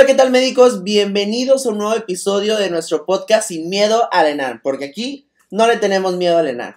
Hola, ¿qué tal médicos? Bienvenidos a un nuevo episodio de nuestro podcast Sin Miedo a Lenar, porque aquí no le tenemos miedo a Lenar.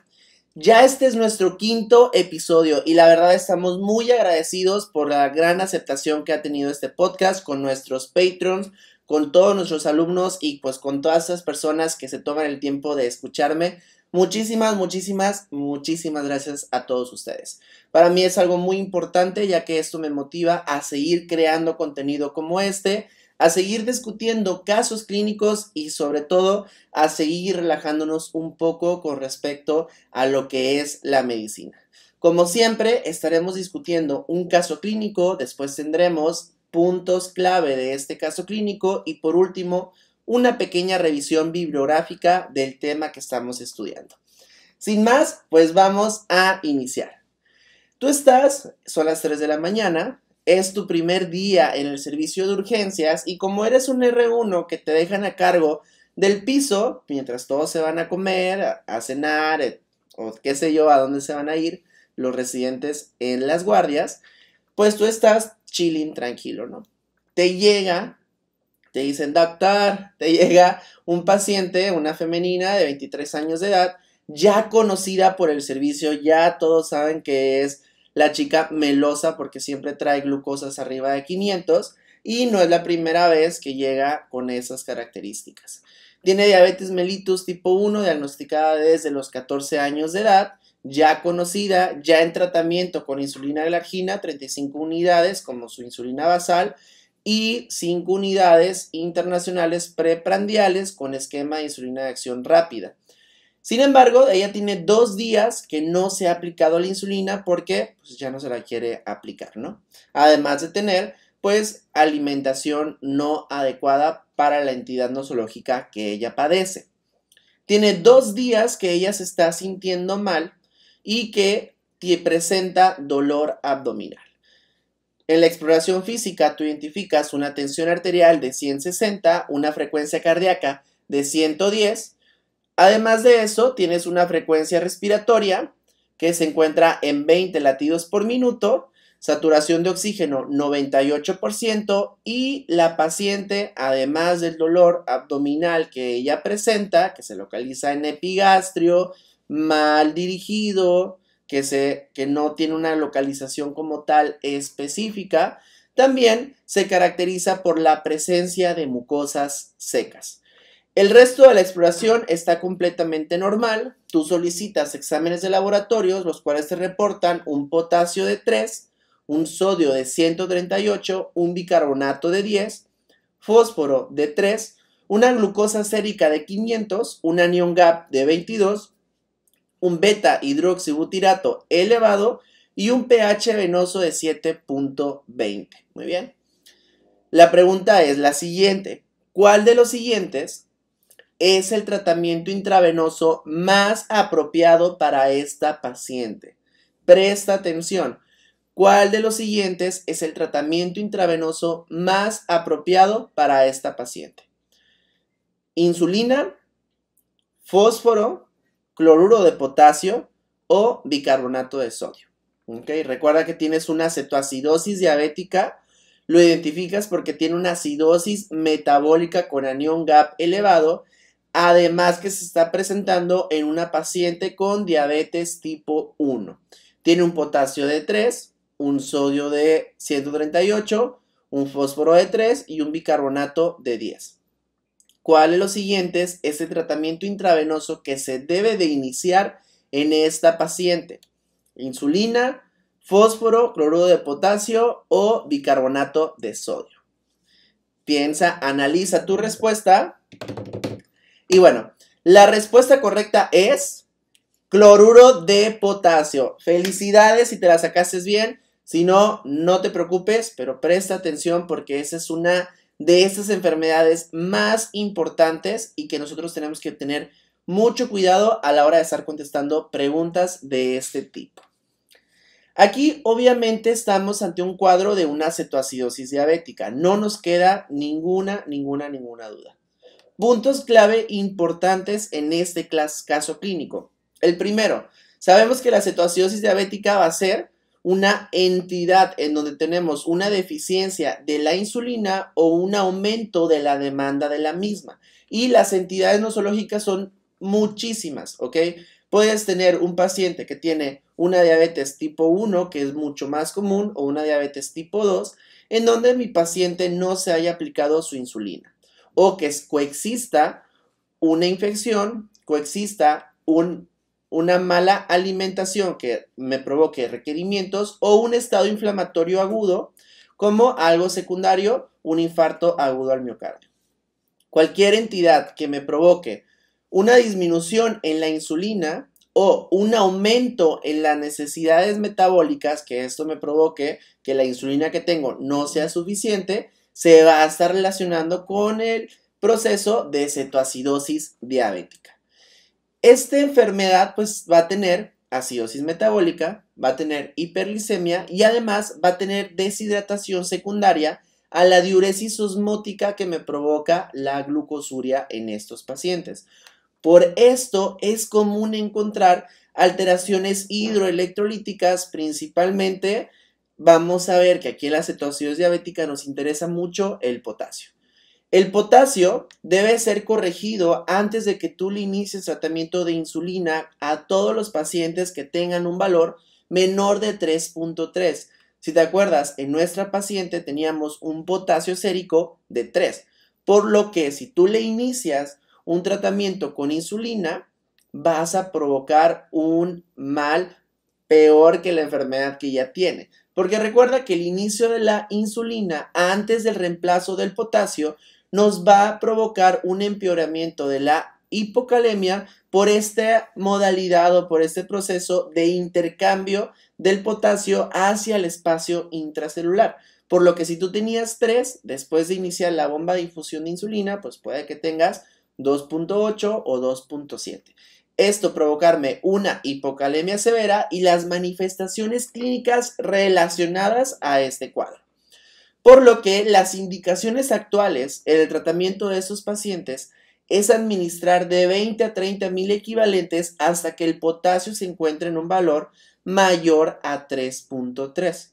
Ya este es nuestro quinto episodio y la verdad estamos muy agradecidos por la gran aceptación que ha tenido este podcast con nuestros patrons, con todos nuestros alumnos y pues con todas esas personas que se toman el tiempo de escucharme Muchísimas, muchísimas, muchísimas gracias a todos ustedes. Para mí es algo muy importante ya que esto me motiva a seguir creando contenido como este, a seguir discutiendo casos clínicos y sobre todo a seguir relajándonos un poco con respecto a lo que es la medicina. Como siempre, estaremos discutiendo un caso clínico, después tendremos puntos clave de este caso clínico y por último, una pequeña revisión bibliográfica del tema que estamos estudiando. Sin más, pues vamos a iniciar. Tú estás, son las 3 de la mañana, es tu primer día en el servicio de urgencias y como eres un R1 que te dejan a cargo del piso, mientras todos se van a comer, a, cenar, o qué sé yo, a dónde se van a ir los residentes en las guardias, pues tú estás chilling tranquilo, ¿no? Te llega te dicen, doctor, te llega un paciente, una femenina de 23 años de edad, ya conocida por el servicio, ya todos saben que es la chica melosa porque siempre trae glucosas arriba de 500 y no es la primera vez que llega con esas características. Tiene diabetes mellitus tipo 1 diagnosticada desde los 14 años de edad, ya conocida, ya en tratamiento con insulina glargina, 35 unidades como su insulina basal y cinco unidades internacionales preprandiales con esquema de insulina de acción rápida. Sin embargo, ella tiene dos días que no se ha aplicado la insulina porque pues, ya no se la quiere aplicar, ¿no? Además de tener, pues, alimentación no adecuada para la entidad nosológica que ella padece. Tiene dos días que ella se está sintiendo mal y que presenta dolor abdominal. En la exploración física, tú identificas una tensión arterial de 160, una frecuencia cardíaca de 110. Además de eso, tienes una frecuencia respiratoria que se encuentra en 20 latidos por minuto, saturación de oxígeno 98% y la paciente, además del dolor abdominal que ella presenta, que se localiza en epigastrio, mal dirigido, que, no tiene una localización como tal específica, también se caracteriza por la presencia de mucosas secas. El resto de la exploración está completamente normal. Tú solicitas exámenes de laboratorios, los cuales te reportan un potasio de 3, un sodio de 138, un bicarbonato de 10, fósforo de 3, una glucosa sérica de 500, un anión GAP de 22 un beta hidroxibutirato elevado y un pH venoso de 7.20. Muy bien. La pregunta es la siguiente. ¿Cuál de los siguientes es el tratamiento intravenoso más apropiado para esta paciente? Presta atención. ¿Cuál de los siguientes es el tratamiento intravenoso más apropiado para esta paciente? Insulina, fósforo, cloruro de potasio o bicarbonato de sodio. ¿Okay? Recuerda que tienes una cetoacidosis diabética, lo identificas porque tiene una acidosis metabólica con anión GAP elevado, además que se está presentando en una paciente con diabetes tipo 1. Tiene un potasio de 3, un sodio de 138, un fósforo de 3 y un bicarbonato de 10 cuál es los siguientes es el tratamiento intravenoso que se debe de iniciar en esta paciente. Insulina, fósforo, cloruro de potasio o bicarbonato de sodio. Piensa, analiza tu respuesta. Y bueno, la respuesta correcta es cloruro de potasio. Felicidades si te la sacaste bien. Si no, no te preocupes, pero presta atención porque esa es una de estas enfermedades más importantes y que nosotros tenemos que tener mucho cuidado a la hora de estar contestando preguntas de este tipo. Aquí obviamente estamos ante un cuadro de una cetoacidosis diabética, no nos queda ninguna, ninguna, ninguna duda. Puntos clave importantes en este caso clínico. El primero, sabemos que la cetoacidosis diabética va a ser una entidad en donde tenemos una deficiencia de la insulina o un aumento de la demanda de la misma. Y las entidades nosológicas son muchísimas, ¿ok? Puedes tener un paciente que tiene una diabetes tipo 1, que es mucho más común, o una diabetes tipo 2, en donde mi paciente no se haya aplicado su insulina, o que coexista una infección, coexista un una mala alimentación que me provoque requerimientos o un estado inflamatorio agudo como algo secundario, un infarto agudo al miocardio. Cualquier entidad que me provoque una disminución en la insulina o un aumento en las necesidades metabólicas que esto me provoque, que la insulina que tengo no sea suficiente, se va a estar relacionando con el proceso de cetoacidosis diabética. Esta enfermedad pues va a tener acidosis metabólica, va a tener hiperglicemia y además va a tener deshidratación secundaria a la diuresis osmótica que me provoca la glucosuria en estos pacientes. Por esto es común encontrar alteraciones hidroelectrolíticas principalmente. Vamos a ver que aquí en la cetoacidosis diabética nos interesa mucho el potasio. El potasio debe ser corregido antes de que tú le inicies tratamiento de insulina a todos los pacientes que tengan un valor menor de 3.3. Si te acuerdas, en nuestra paciente teníamos un potasio sérico de 3, por lo que si tú le inicias un tratamiento con insulina, vas a provocar un mal peor que la enfermedad que ya tiene. Porque recuerda que el inicio de la insulina antes del reemplazo del potasio nos va a provocar un empeoramiento de la hipocalemia por esta modalidad o por este proceso de intercambio del potasio hacia el espacio intracelular. Por lo que si tú tenías 3, después de iniciar la bomba de infusión de insulina, pues puede que tengas 2.8 o 2.7. Esto provocarme una hipocalemia severa y las manifestaciones clínicas relacionadas a este cuadro por lo que las indicaciones actuales en el tratamiento de estos pacientes es administrar de 20 a 30 mil equivalentes hasta que el potasio se encuentre en un valor mayor a 3.3.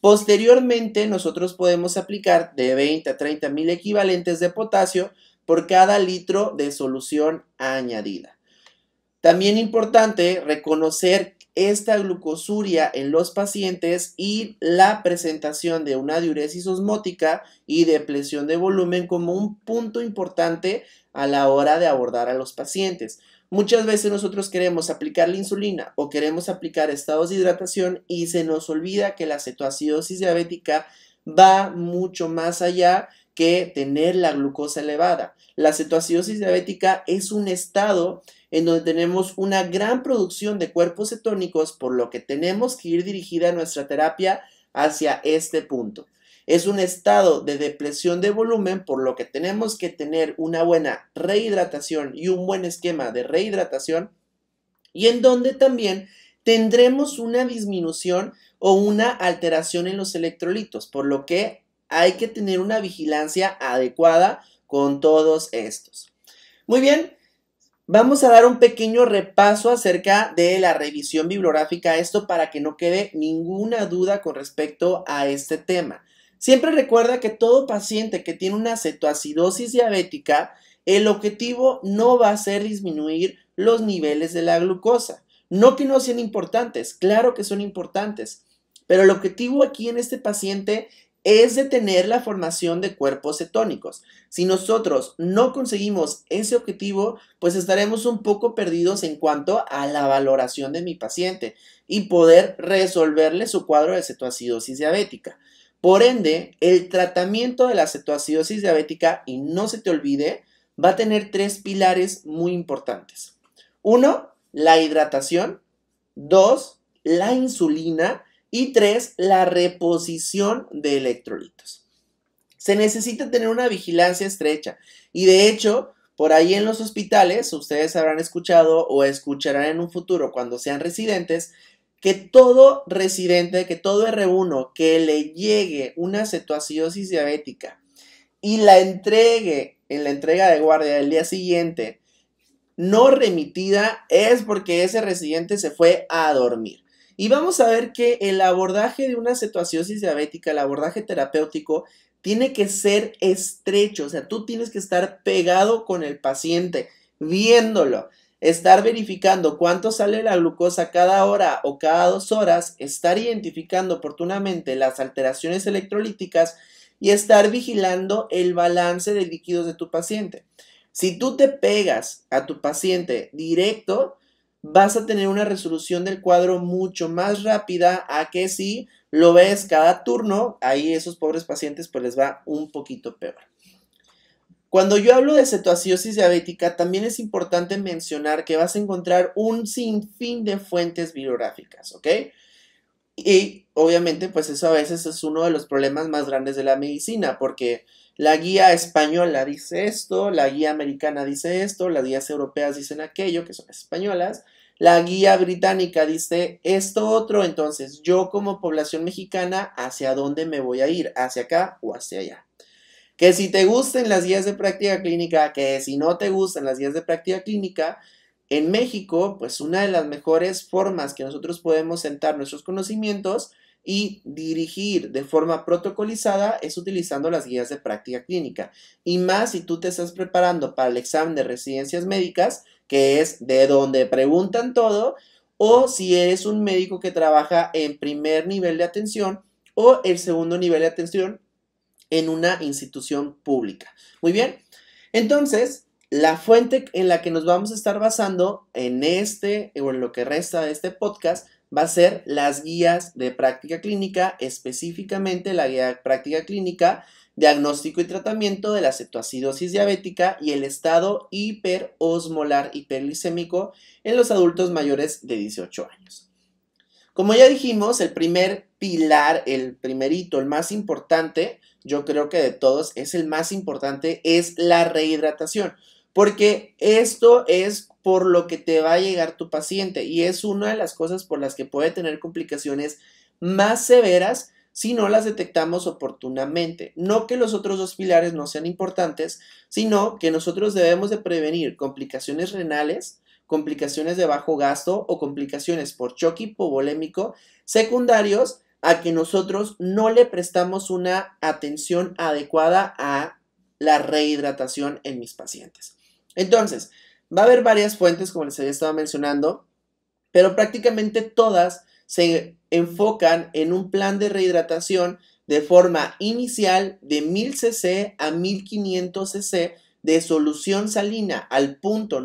Posteriormente, nosotros podemos aplicar de 20 a 30 mil equivalentes de potasio por cada litro de solución añadida. También importante reconocer esta glucosuria en los pacientes y la presentación de una diuresis osmótica y depresión de volumen como un punto importante a la hora de abordar a los pacientes. Muchas veces nosotros queremos aplicar la insulina o queremos aplicar estados de hidratación y se nos olvida que la cetoacidosis diabética va mucho más allá que tener la glucosa elevada. La cetoacidosis diabética es un estado en donde tenemos una gran producción de cuerpos cetónicos, por lo que tenemos que ir dirigida nuestra terapia hacia este punto. Es un estado de depresión de volumen, por lo que tenemos que tener una buena rehidratación y un buen esquema de rehidratación, y en donde también tendremos una disminución o una alteración en los electrolitos, por lo que hay que tener una vigilancia adecuada con todos estos. Muy bien, Vamos a dar un pequeño repaso acerca de la revisión bibliográfica, esto para que no quede ninguna duda con respecto a este tema. Siempre recuerda que todo paciente que tiene una cetoacidosis diabética, el objetivo no va a ser disminuir los niveles de la glucosa. No que no sean importantes, claro que son importantes, pero el objetivo aquí en este paciente es detener la formación de cuerpos cetónicos. Si nosotros no conseguimos ese objetivo, pues estaremos un poco perdidos en cuanto a la valoración de mi paciente y poder resolverle su cuadro de cetoacidosis diabética. Por ende, el tratamiento de la cetoacidosis diabética, y no se te olvide, va a tener tres pilares muy importantes. Uno, la hidratación. Dos, la insulina. Y tres, la reposición de electrolitos. Se necesita tener una vigilancia estrecha. Y de hecho, por ahí en los hospitales, ustedes habrán escuchado o escucharán en un futuro cuando sean residentes, que todo residente, que todo R1 que le llegue una cetoacidosis diabética y la entregue en la entrega de guardia del día siguiente, no remitida, es porque ese residente se fue a dormir. Y vamos a ver que el abordaje de una situación diabética, el abordaje terapéutico, tiene que ser estrecho, o sea, tú tienes que estar pegado con el paciente, viéndolo, estar verificando cuánto sale la glucosa cada hora o cada dos horas, estar identificando oportunamente las alteraciones electrolíticas y estar vigilando el balance de líquidos de tu paciente. Si tú te pegas a tu paciente directo, vas a tener una resolución del cuadro mucho más rápida a que si lo ves cada turno, ahí esos pobres pacientes pues les va un poquito peor. Cuando yo hablo de cetoacidosis diabética, también es importante mencionar que vas a encontrar un sinfín de fuentes bibliográficas, ¿ok? Y obviamente, pues eso a veces es uno de los problemas más grandes de la medicina, porque la guía española dice esto, la guía americana dice esto, las guías europeas dicen aquello, que son españolas, la guía británica dice esto otro, entonces yo como población mexicana, ¿hacia dónde me voy a ir? ¿Hacia acá o hacia allá? Que si te gusten las guías de práctica clínica, que si no te gustan las guías de práctica clínica, en México, pues una de las mejores formas que nosotros podemos sentar nuestros conocimientos y dirigir de forma protocolizada es utilizando las guías de práctica clínica. Y más si tú te estás preparando para el examen de residencias médicas, que es de donde preguntan todo, o si eres un médico que trabaja en primer nivel de atención o el segundo nivel de atención en una institución pública. Muy bien, entonces la fuente en la que nos vamos a estar basando en este o en lo que resta de este podcast va a ser las guías de práctica clínica, específicamente la guía de práctica clínica, diagnóstico y tratamiento de la cetoacidosis diabética y el estado hiperosmolar hiperglicémico en los adultos mayores de 18 años. Como ya dijimos, el primer pilar, el primerito, el más importante, yo creo que de todos es el más importante, es la rehidratación. Porque esto es por lo que te va a llegar tu paciente y es una de las cosas por las que puede tener complicaciones más severas si no las detectamos oportunamente. No que los otros dos pilares no sean importantes, sino que nosotros debemos de prevenir complicaciones renales, complicaciones de bajo gasto o complicaciones por choque hipovolémico secundarios a que nosotros no le prestamos una atención adecuada a la rehidratación en mis pacientes. Entonces, va a haber varias fuentes, como les había estado mencionando, pero prácticamente todas se enfocan en un plan de rehidratación de forma inicial de 1000 cc a 1500 cc de solución salina al punto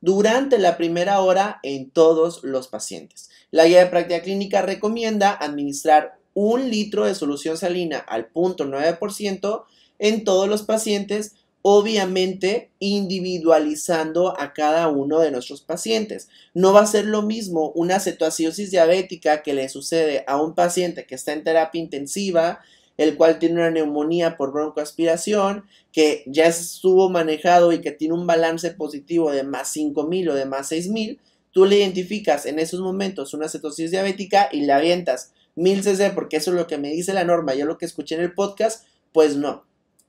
durante la primera hora en todos los pacientes. La guía de práctica clínica recomienda administrar un litro de solución salina al punto 9% en todos los pacientes obviamente individualizando a cada uno de nuestros pacientes. No va a ser lo mismo una cetoacidosis diabética que le sucede a un paciente que está en terapia intensiva, el cual tiene una neumonía por broncoaspiración, que ya estuvo manejado y que tiene un balance positivo de más 5000 o de más 6000. Tú le identificas en esos momentos una cetosis diabética y le avientas 1000 cc porque eso es lo que me dice la norma, yo lo que escuché en el podcast, pues no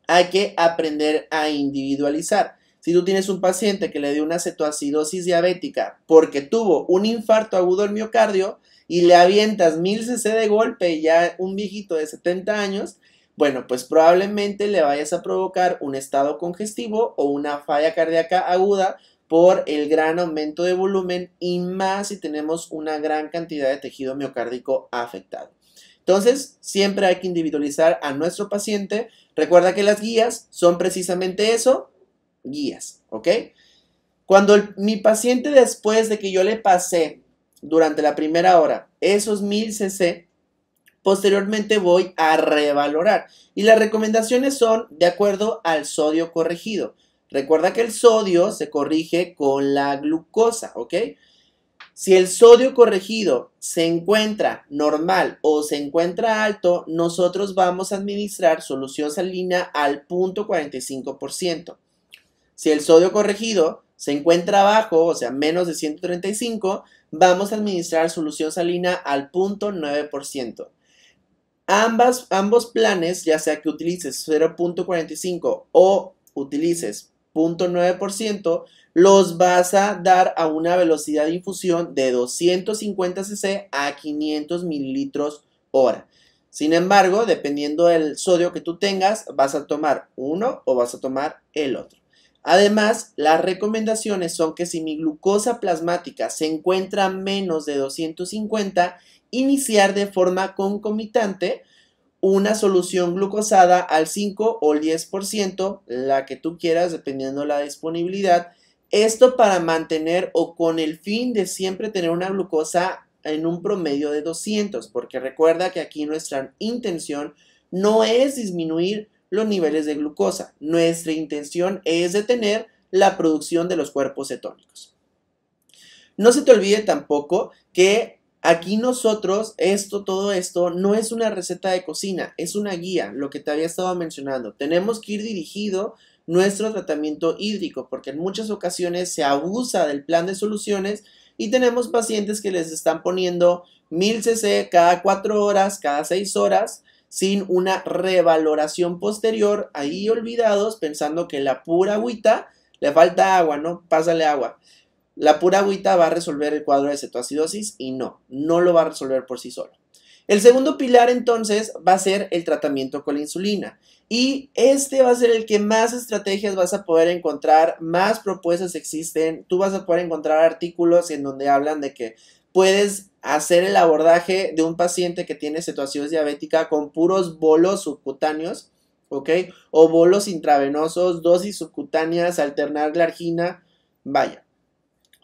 hay que aprender a individualizar. Si tú tienes un paciente que le dio una cetoacidosis diabética porque tuvo un infarto agudo del miocardio y le avientas mil cc de golpe y ya un viejito de 70 años, bueno, pues probablemente le vayas a provocar un estado congestivo o una falla cardíaca aguda por el gran aumento de volumen y más si tenemos una gran cantidad de tejido miocárdico afectado. Entonces, siempre hay que individualizar a nuestro paciente. Recuerda que las guías son precisamente eso, guías, ¿ok? Cuando mi paciente después de que yo le pasé durante la primera hora esos 1000 cc, posteriormente voy a revalorar. Y las recomendaciones son de acuerdo al sodio corregido. Recuerda que el sodio se corrige con la glucosa, ¿ok? Si el sodio corregido se encuentra normal o se encuentra alto, nosotros vamos a administrar solución salina al 0.45%. Si el sodio corregido se encuentra bajo, o sea, menos de 135, vamos a administrar solución salina al 0.9%. Ambas, ambos planes, ya sea que utilices 0.45 o utilices 0.9%, los vas a dar a una velocidad de infusión de 250 cc a 500 mililitros hora. Sin embargo, dependiendo del sodio que tú tengas, vas a tomar uno o vas a tomar el otro. Además, las recomendaciones son que si mi glucosa plasmática se encuentra menos de 250, iniciar de forma concomitante una solución glucosada al 5 o el 10%, la que tú quieras, dependiendo la disponibilidad, esto para mantener o con el fin de siempre tener una glucosa en un promedio de 200, porque recuerda que aquí nuestra intención no es disminuir los niveles de glucosa, nuestra intención es detener la producción de los cuerpos cetónicos. No se te olvide tampoco que aquí nosotros, esto, todo esto, no es una receta de cocina, es una guía, lo que te había estado mencionando. Tenemos que ir dirigido nuestro tratamiento hídrico, porque en muchas ocasiones se abusa del plan de soluciones y tenemos pacientes que les están poniendo 1000 cc cada cuatro horas, cada seis horas, sin una revaloración posterior, ahí olvidados, pensando que la pura agüita, le falta agua, ¿no? Pásale agua. La pura agüita va a resolver el cuadro de cetoacidosis y no, no lo va a resolver por sí solo. El segundo pilar entonces va a ser el tratamiento con la insulina. Y este va a ser el que más estrategias vas a poder encontrar, más propuestas existen. Tú vas a poder encontrar artículos en donde hablan de que puedes hacer el abordaje de un paciente que tiene situaciones diabética con puros bolos subcutáneos, ¿ok? O bolos intravenosos, dosis subcutáneas, alternar la argina, vaya.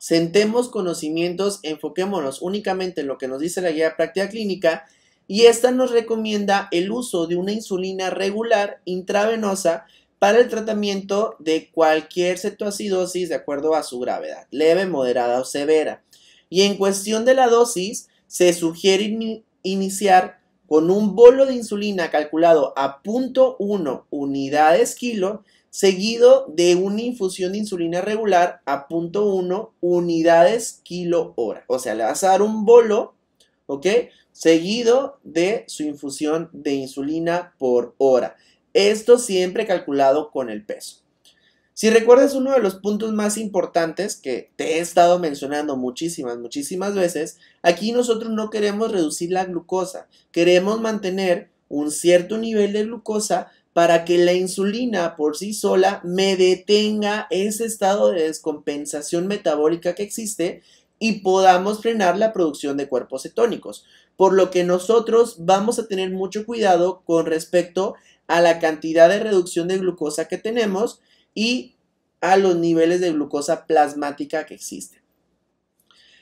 Sentemos conocimientos, enfoquémonos únicamente en lo que nos dice la guía de práctica clínica y esta nos recomienda el uso de una insulina regular intravenosa para el tratamiento de cualquier cetoacidosis de acuerdo a su gravedad, leve, moderada o severa. Y en cuestión de la dosis, se sugiere iniciar con un bolo de insulina calculado a 0.1 unidades kilo seguido de una infusión de insulina regular a 0.1 unidades kilo hora. O sea, le vas a dar un bolo, ¿ok? Seguido de su infusión de insulina por hora. Esto siempre calculado con el peso. Si recuerdas uno de los puntos más importantes que te he estado mencionando muchísimas, muchísimas veces, aquí nosotros no queremos reducir la glucosa, queremos mantener un cierto nivel de glucosa para que la insulina por sí sola me detenga ese estado de descompensación metabólica que existe y podamos frenar la producción de cuerpos cetónicos. Por lo que nosotros vamos a tener mucho cuidado con respecto a la cantidad de reducción de glucosa que tenemos y a los niveles de glucosa plasmática que existen.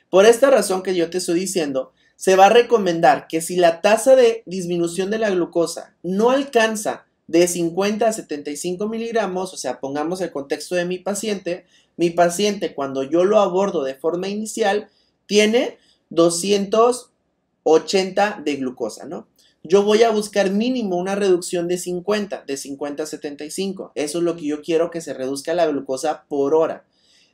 Por esta razón que yo te estoy diciendo, se va a recomendar que si la tasa de disminución de la glucosa no alcanza de 50 a 75 miligramos, o sea, pongamos el contexto de mi paciente, mi paciente cuando yo lo abordo de forma inicial tiene 280 de glucosa, ¿no? Yo voy a buscar mínimo una reducción de 50, de 50 a 75. Eso es lo que yo quiero que se reduzca la glucosa por hora.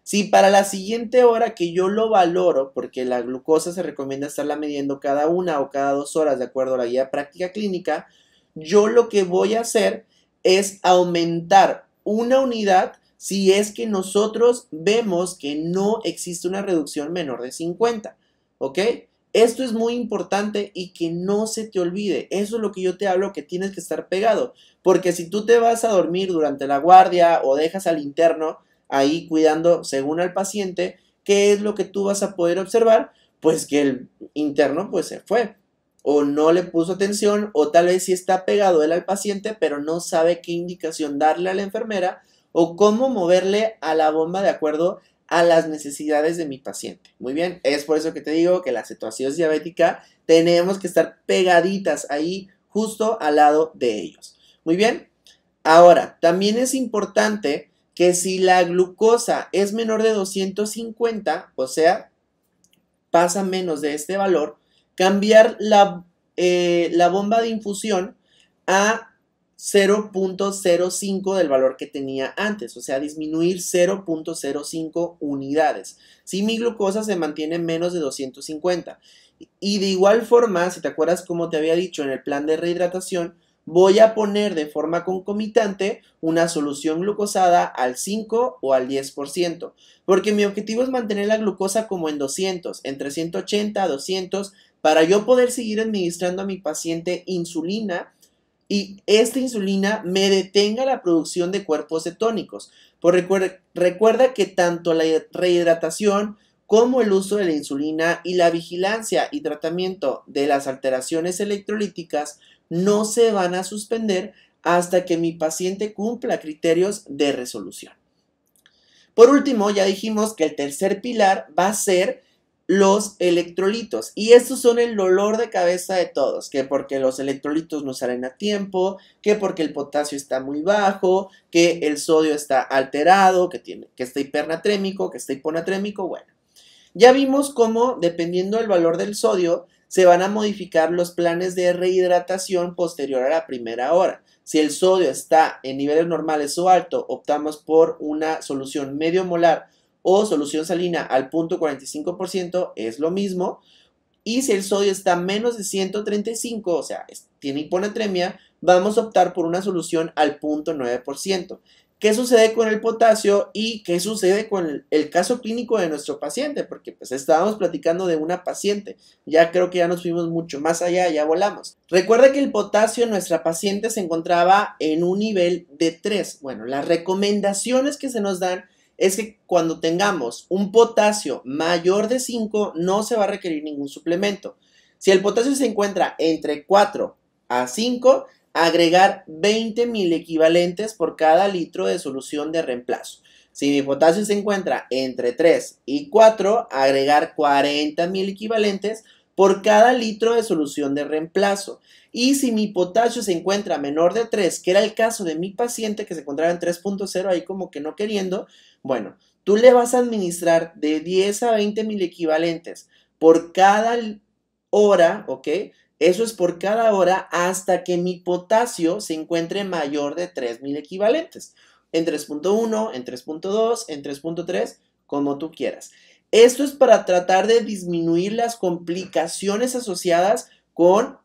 Si para la siguiente hora que yo lo valoro, porque la glucosa se recomienda estarla midiendo cada una o cada dos horas de acuerdo a la guía práctica clínica, yo lo que voy a hacer es aumentar una unidad si es que nosotros vemos que no existe una reducción menor de 50, ¿ok? Esto es muy importante y que no se te olvide. Eso es lo que yo te hablo que tienes que estar pegado. Porque si tú te vas a dormir durante la guardia o dejas al interno ahí cuidando según al paciente, ¿qué es lo que tú vas a poder observar? Pues que el interno pues se fue, o no le puso atención o tal vez sí está pegado él al paciente pero no sabe qué indicación darle a la enfermera o cómo moverle a la bomba de acuerdo a las necesidades de mi paciente. Muy bien, es por eso que te digo que la situación diabética tenemos que estar pegaditas ahí justo al lado de ellos. Muy bien, ahora también es importante que si la glucosa es menor de 250, o sea, pasa menos de este valor, cambiar eh, la, bomba de infusión a 0.05 del valor que tenía antes, o sea, disminuir 0.05 unidades. Si mi glucosa se mantiene menos de 250. Y de igual forma, si te acuerdas como te había dicho en el plan de rehidratación, voy a poner de forma concomitante una solución glucosada al 5 o al 10%, porque mi objetivo es mantener la glucosa como en 200, entre 180 a 200 para yo poder seguir administrando a mi paciente insulina y esta insulina me detenga la producción de cuerpos cetónicos. Por pues recuerda, recuerda que tanto la rehidratación como el uso de la insulina y la vigilancia y tratamiento de las alteraciones electrolíticas no se van a suspender hasta que mi paciente cumpla criterios de resolución. Por último, ya dijimos que el tercer pilar va a ser los electrolitos. Y estos son el dolor de cabeza de todos, que porque los electrolitos no salen a tiempo, que porque el potasio está muy bajo, que el sodio está alterado, que, que está hipernatrémico, que está hiponatrémico, bueno. Ya vimos cómo, dependiendo del valor del sodio, se van a modificar los planes de rehidratación posterior a la primera hora. Si el sodio está en niveles normales o alto, optamos por una solución medio molar o solución salina al 0.45% es lo mismo. Y si el sodio está menos de 135, o sea, tiene hiponatremia, vamos a optar por una solución al 0.9%. ¿Qué sucede con el potasio y qué sucede con el, caso clínico de nuestro paciente? Porque pues estábamos platicando de una paciente. Ya creo que ya nos fuimos mucho más allá, ya volamos. Recuerda que el potasio en nuestra paciente se encontraba en un nivel de 3. Bueno, las recomendaciones que se nos dan es que cuando tengamos un potasio mayor de 5 no se va a requerir ningún suplemento. Si el potasio se encuentra entre 4 a 5, agregar 20,000 equivalentes por cada litro de solución de reemplazo. Si mi potasio se encuentra entre 3 y 4, agregar 40.000 equivalentes por cada litro de solución de reemplazo. Y si mi potasio se encuentra menor de 3, que era el caso de mi paciente que se encontraba en 3.0 ahí como que no queriendo, bueno, tú le vas a administrar de 10 a 20 mil equivalentes por cada hora, ¿ok? Eso es por cada hora hasta que mi potasio se encuentre mayor de 3 mil equivalentes. En 3.1, en 3.2, en 3.3, como tú quieras. Esto es para tratar de disminuir las complicaciones asociadas con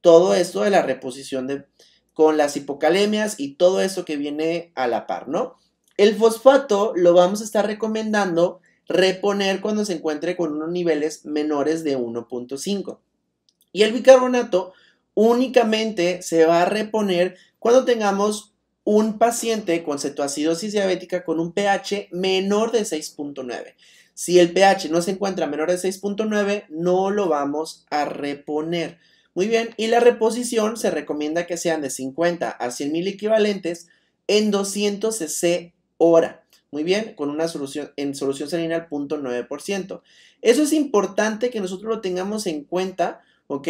todo esto de la reposición de, con las hipocalemias y todo eso que viene a la par, ¿no? El fosfato lo vamos a estar recomendando reponer cuando se encuentre con unos niveles menores de 1.5. Y el bicarbonato únicamente se va a reponer cuando tengamos un paciente con cetoacidosis diabética con un pH menor de 6.9. Si el pH no se encuentra menor de 6.9, no lo vamos a reponer. Muy bien, y la reposición se recomienda que sean de 50 a 100 mil equivalentes en 200 cc hora. Muy bien, con una solución en solución salina al 0.9%. Eso es importante que nosotros lo tengamos en cuenta, ¿ok?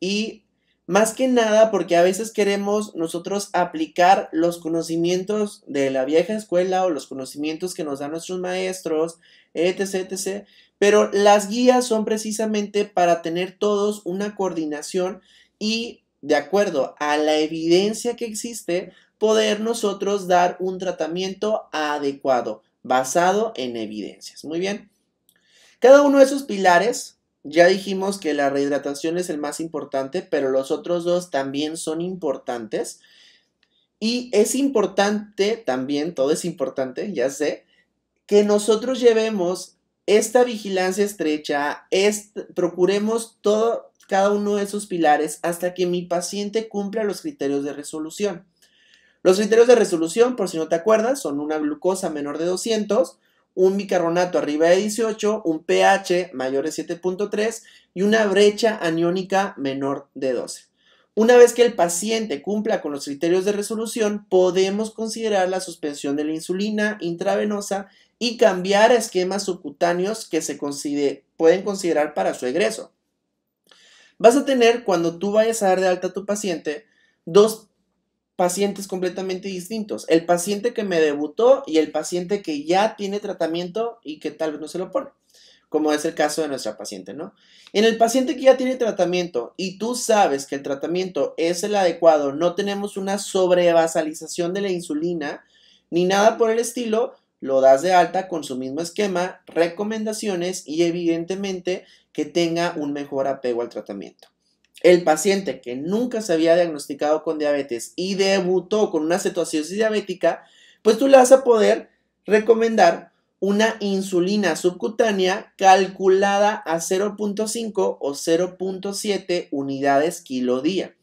Y más que nada porque a veces queremos nosotros aplicar los conocimientos de la vieja escuela o los conocimientos que nos dan nuestros maestros, etc, etc. Pero las guías son precisamente para tener todos una coordinación y de acuerdo a la evidencia que existe, poder nosotros dar un tratamiento adecuado basado en evidencias. Muy bien. Cada uno de esos pilares ya dijimos que la rehidratación es el más importante, pero los otros dos también son importantes. Y es importante también, todo es importante, ya sé, que nosotros llevemos esta vigilancia estrecha, procuremos todo, cada uno de esos pilares hasta que mi paciente cumpla los criterios de resolución. Los criterios de resolución, por si no te acuerdas, son una glucosa menor de 200, un bicarbonato arriba de 18, un pH mayor de 7.3 y una brecha aniónica menor de 12. Una vez que el paciente cumpla con los criterios de resolución, podemos considerar la suspensión de la insulina intravenosa y cambiar a esquemas subcutáneos que se pueden considerar para su egreso. Vas a tener, cuando tú vayas a dar de alta a tu paciente, dos pacientes completamente distintos. El paciente que me debutó y el paciente que ya tiene tratamiento y que tal vez no se lo pone, como es el caso de nuestra paciente, ¿no? En el paciente que ya tiene tratamiento y tú sabes que el tratamiento es el adecuado, no tenemos una sobrebasalización de la insulina ni nada por el estilo, lo das de alta con su mismo esquema, recomendaciones y evidentemente que tenga un mejor apego al tratamiento. El paciente que nunca se había diagnosticado con diabetes y debutó con una situación diabética, pues tú le vas a poder recomendar una insulina subcutánea calculada a 0.5 o 0.7 unidades kilo día.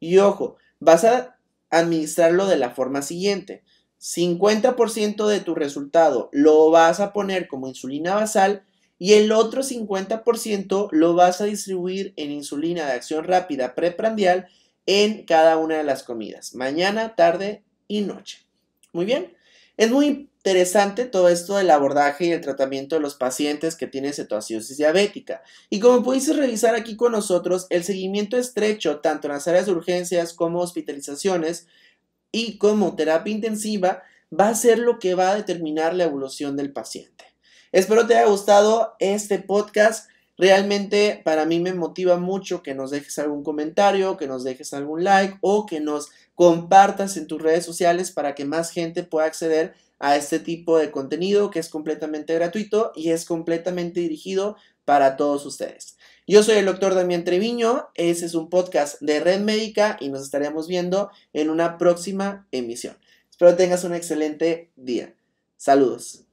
Y ojo, vas a administrarlo de la forma siguiente. 50% de tu resultado lo vas a poner como insulina basal y el otro 50% lo vas a distribuir en insulina de acción rápida preprandial en cada una de las comidas, mañana, tarde y noche. Muy bien, es muy interesante todo esto del abordaje y el tratamiento de los pacientes que tienen cetoacidosis diabética. Y como pudiste revisar aquí con nosotros, el seguimiento estrecho tanto en las áreas de urgencias como hospitalizaciones y como terapia intensiva va a ser lo que va a determinar la evolución del paciente. Espero te haya gustado este podcast. Realmente para mí me motiva mucho que nos dejes algún comentario, que nos dejes algún like o que nos compartas en tus redes sociales para que más gente pueda acceder a este tipo de contenido que es completamente gratuito y es completamente dirigido para todos ustedes. Yo soy el doctor Damián Treviño, ese es un podcast de Red Médica y nos estaremos viendo en una próxima emisión. Espero tengas un excelente día. Saludos.